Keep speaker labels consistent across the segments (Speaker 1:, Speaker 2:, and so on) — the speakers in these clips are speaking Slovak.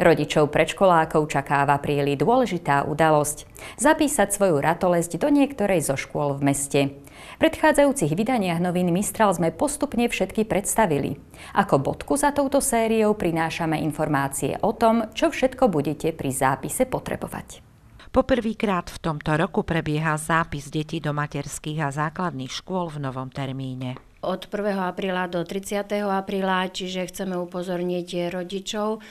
Speaker 1: Rodičov predškolákov čakáva príli dôležitá udalosť. Zapísať svoju ratolesť do niektorej zo škôl v meste. V predchádzajúcich vydaniach novín Mistral sme postupne všetky predstavili. Ako bodku za touto sériou prinášame informácie o tom, čo všetko budete pri zápise potrebovať. Poprvýkrát v tomto
Speaker 2: roku prebieha zápis detí do materských a základných škôl v novom termíne
Speaker 3: od 1. apríla do 30. apríla, čiže chceme upozorniť rodičov,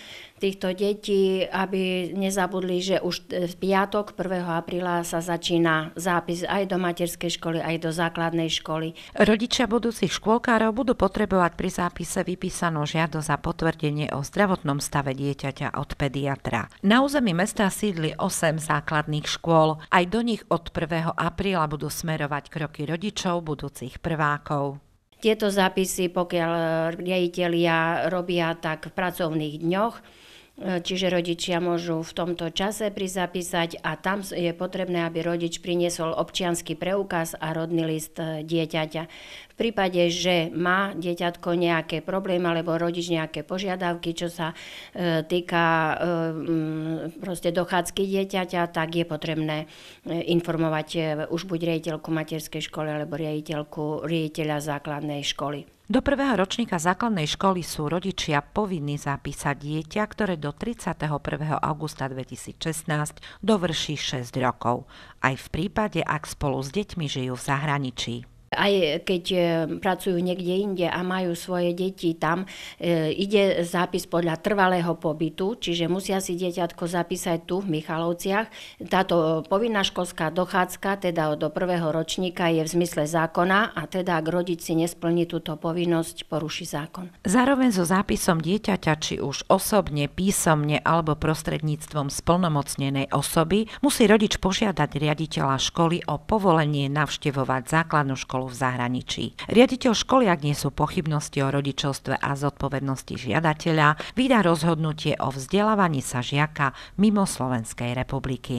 Speaker 3: týchto detí, aby nezabudli, že už e, v piatok 1. apríla sa začína zápis aj do materskej školy, aj do základnej školy.
Speaker 2: Rodičia budúcich škôlkárov budú potrebovať pri zápise vypísanú žiado za potvrdenie o zdravotnom stave dieťaťa od pediatra. Na území mesta sídli 8 základných škôl. Aj do nich od 1. apríla budú smerovať kroky rodičov budúcich prvákov.
Speaker 3: Tieto zápisy, pokiaľ e, riaditeľia robia tak v pracovných dňoch, E, čiže rodičia môžu v tomto čase prizapísať a tam je potrebné, aby rodič priniesol občianský preukaz a rodný list e, dieťaťa. V prípade, že má dieťatko nejaké problémy alebo rodič nejaké požiadavky, čo sa e, týka proste dochádzky dieťaťa, tak je potrebné informovať už buď riaditeľku materskej školy alebo riaditeľku riaditeľa základnej školy.
Speaker 2: Do prvého ročníka základnej školy sú rodičia povinní zapísať dieťa, ktoré do 31. augusta 2016 dovrší 6 rokov, aj v prípade, ak spolu s deťmi žijú v zahraničí.
Speaker 3: Aj keď e, pracujú niekde inde a majú svoje deti tam, e, ide zápis podľa trvalého pobytu, čiže musia si dieťatko zapísať tu v Michalovciach. Táto povinná školská dochádzka, teda do prvého ročníka, je v zmysle zákona a teda ak rodič si nesplní túto povinnosť, poruší zákon.
Speaker 2: Zároveň so zápisom dieťaťa, či už osobne, písomne alebo prostredníctvom splnomocnenej osoby, musí rodič požiadať riaditeľa školy o povolenie navštevovať základnú školu školu v zahraničí. Riaditeľ školy, ak nie sú pochybnosti o rodičovstve a zodpovednosti žiadateľa, vydá rozhodnutie o vzdelávaní sa žiaka mimo Slovenskej republiky.